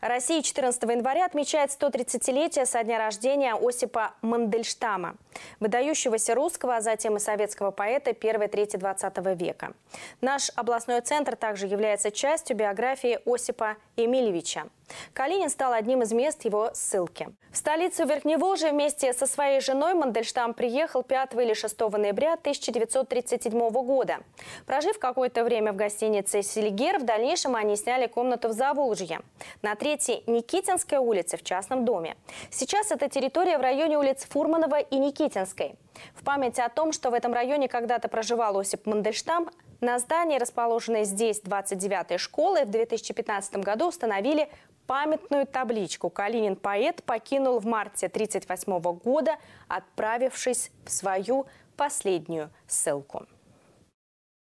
Россия 14 января отмечает 130-летие со дня рождения Осипа Мандельштама, выдающегося русского, а затем и советского поэта первой трети 20 века. Наш областной центр также является частью биографии Осипа Емельевича. Калинин стал одним из мест его ссылки. В столицу Верхневолжья вместе со своей женой Мандельштам приехал 5 или 6 ноября 1937 года. Прожив какое-то время в гостинице Селигер, в дальнейшем они сняли комнату в Заволжье, на третьей Никитинской улице в частном доме. Сейчас это территория в районе улиц Фурманова и Никитинской. В память о том, что в этом районе когда-то проживал Осип Мандельштам, на здании, расположенной здесь 29-й школы, в 2015 году установили памятную табличку Калинин поэт покинул в марте 1938 года, отправившись в свою последнюю ссылку.